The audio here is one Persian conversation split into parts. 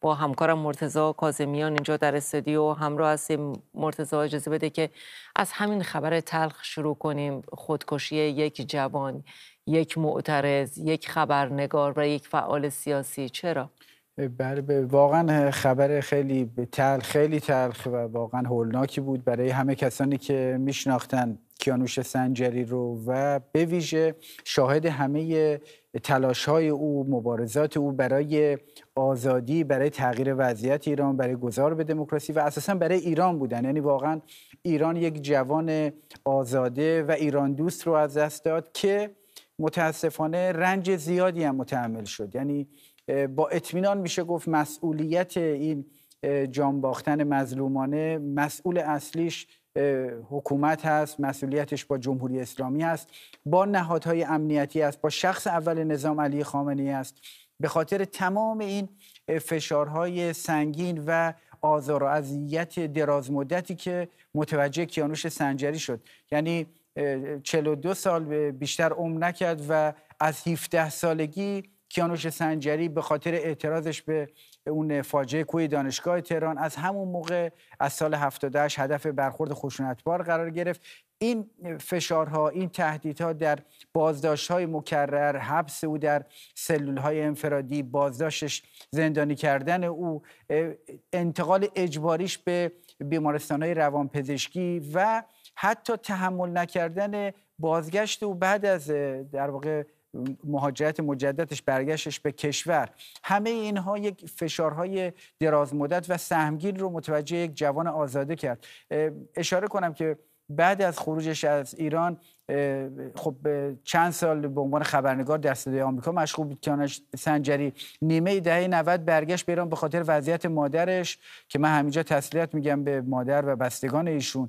با همکارم مرتزا کازمیان اینجا در استودیو همراه هستیم مرتزا اجازه بده که از همین خبر تلخ شروع کنیم خودکشی یک جوان یک معترض یک خبرنگار و یک فعال سیاسی چرا؟ بله،, بله واقعا خبر خیلی تلخ خیلی تلخ و واقعا هولناکی بود برای همه کسانی که میشناختن کیانوش سنجری رو و به ویژه شاهد همه تلاش های او مبارزات او برای آزادی برای تغییر وضعیت ایران برای گذار به دموکراسی و اساسا برای ایران بودن یعنی واقعا ایران یک جوان آزاده و ایران دوست رو از دست داد که متاسفانه رنج زیادی هم متحمل شد یعنی با اطمینان میشه گفت مسئولیت این جان باختن مظلومانه مسئول اصلیش حکومت هست مسئولیتش با جمهوری اسلامی هست با نهادهای امنیتی است با شخص اول نظام علی خامنه‌ای است به خاطر تمام این فشارهای سنگین و آزار و اذیت درازمدتی که متوجه کیانوش سنجری شد یعنی 42 سال بیشتر عمر نکرد و از 17 سالگی کیانوش سنجری به خاطر اعتراضش به اون فاجعه کوی دانشگاه تهران از همون موقع از سال 78 هدف برخورد خشونتبار قرار گرفت این فشارها این تهدیدها در بازداشت های مکرر حبس او در سلول های انفرادی بازداشتش زندانی کردن او انتقال اجباریش به بیمارستان های روانپزشکی و حتی تحمل نکردن بازگشت او بعد از در واقع مهاجرت مجددش برگشتش به کشور همه اینها یک فشارهای درازمدت و سهمگین رو متوجه یک جوان آزاده کرد اشاره کنم که بعد از خروجش از ایران خب چند سال به عنوان خبرنگار در صدای آمریکا مشغول بود سنجری نیمه دهه 90 برگشت به ایران به خاطر وضعیت مادرش که من همینجا تسلیت میگم به مادر و بستگان ایشون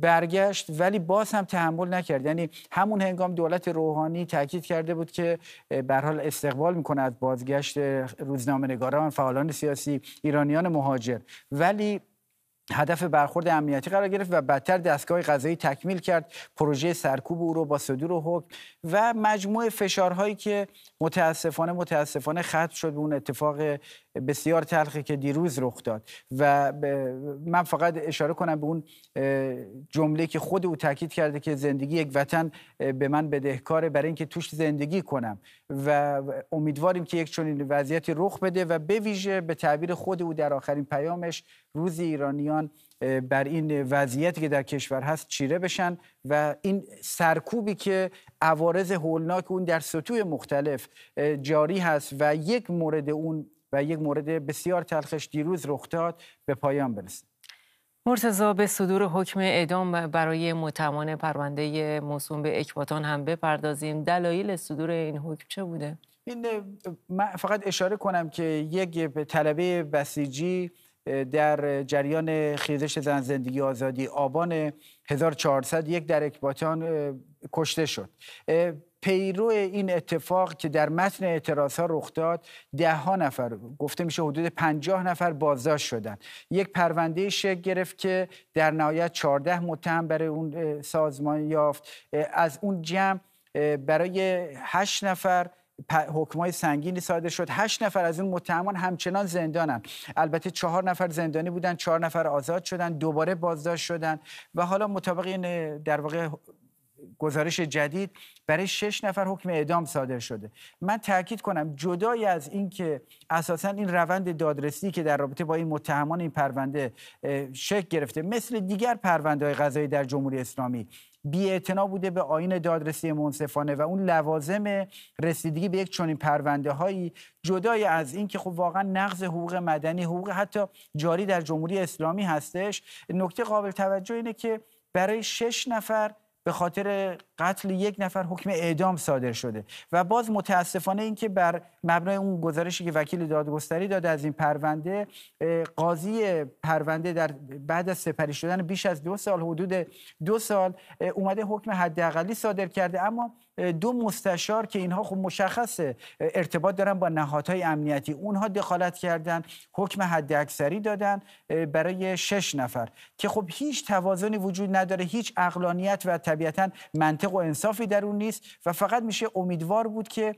برگشت ولی باز هم تحمل نکرد یعنی همون هنگام دولت روحانی تاکید کرده بود که به حال استقبال میکنه از بازگشت روزنامه‌نگاران فعالان سیاسی ایرانیان مهاجر ولی هدف برخورد امنیتی قرار گرفت و بدتر دستگاه غذایی تکمیل کرد پروژه سرکوب او رو با صدور و حکم و مجموع فشارهایی که متاسفانه متاسفانه ختم شد به اون اتفاق بسیار تلخی که دیروز رخ داد و من فقط اشاره کنم به اون جمله که خود او تاکید کرده که زندگی یک وطن به من بدهکاره برای اینکه توش زندگی کنم و امیدواریم که یک چنین وضعیتی رخ بده و بویژه به تعبیر خود او در آخرین پیامش روز ایرانیان بر این وضعیتی که در کشور هست چیره بشن و این سرکوبی که عوارض هولناک اون در سطوح مختلف جاری هست و یک مورد اون و یک مورد بسیار تلخش دیروز رخ داد به پایان برسد. مرتزا به صدور حکم اعدام برای متمان پرونده موسوم به اکباتان هم بپردازیم دلایل صدور این حکم چه بوده؟ این من فقط اشاره کنم که یک طلبه بسیجی در جریان خیزش زن زندگی آزادی آبان 1400 در اکباتان کشته شد پیرو این اتفاق که در متن اعتراض ها رخ داد ده ها نفر گفته میشه حدود پنجاه نفر بازداشت شدن یک پرونده شکل گرفت که در نهایت 14 متهم برای اون سازمان یافت از اون جمع برای هشت نفر حکمای سنگینی صادر شد هشت نفر از اون متهمان همچنان زندانن البته چهار نفر زندانی بودن چهار نفر آزاد شدند دوباره بازداشت شدن و حالا مطابق این در واقع گزارش جدید برای شش نفر حکم اعدام صادر شده من تاکید کنم جدای از اینکه اساسا این روند دادرسی که در رابطه با این متهمان این پرونده شک گرفته مثل دیگر پرونده های قضایی در جمهوری اسلامی بی بوده به آین دادرسی منصفانه و اون لوازم رسیدگی به یک چنین پرونده هایی جدای از این که خب واقعا نقض حقوق مدنی حقوق حتی جاری در جمهوری اسلامی هستش نکته قابل توجه اینه که برای شش نفر به خاطر قتل یک نفر حکم اعدام صادر شده و باز متاسفانه اینکه بر مبنای اون گزارشی که وکیل دادگستری داده از این پرونده قاضی پرونده در بعد از سپری شدن بیش از دو سال حدود دو سال اومده حکم حداقلی صادر کرده اما دو مستشار که اینها خب مشخصه ارتباط دارن با نهادهای امنیتی اونها دخالت کردن حکم اکثری دادن برای شش نفر که خب هیچ توازنی وجود نداره هیچ اقلانیت و طبیعتا منطق و انصافی در اون نیست و فقط میشه امیدوار بود که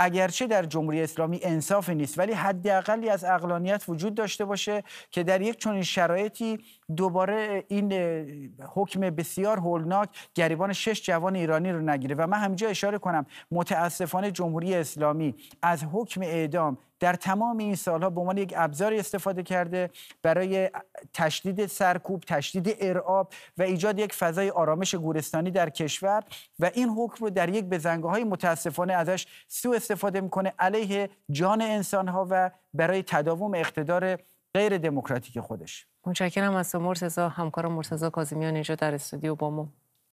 اگرچه در جمهوری اسلامی انصافی نیست ولی حداقلی از اقلانیت وجود داشته باشه که در یک چنین شرایطی دوباره این حکم بسیار هولناک گریبان شش جوان ایرانی رو نگیره و من همینجا اشاره کنم متاسفانه جمهوری اسلامی از حکم اعدام در تمام این سالها به عنوان یک ابزاری استفاده کرده برای تشدید سرکوب، تشدید ارعاب و ایجاد یک فضای آرامش گورستانی در کشور و این حکم رو در یک بزنگاه های متاسفانه ازش سوء استفاده میکنه علیه جان انسانها و برای تداوم اقتدار غیر دموکراتیک خودش متشکرم از مرتزا همکارم مرتزا کازیمیان اینجا در استودیو با ما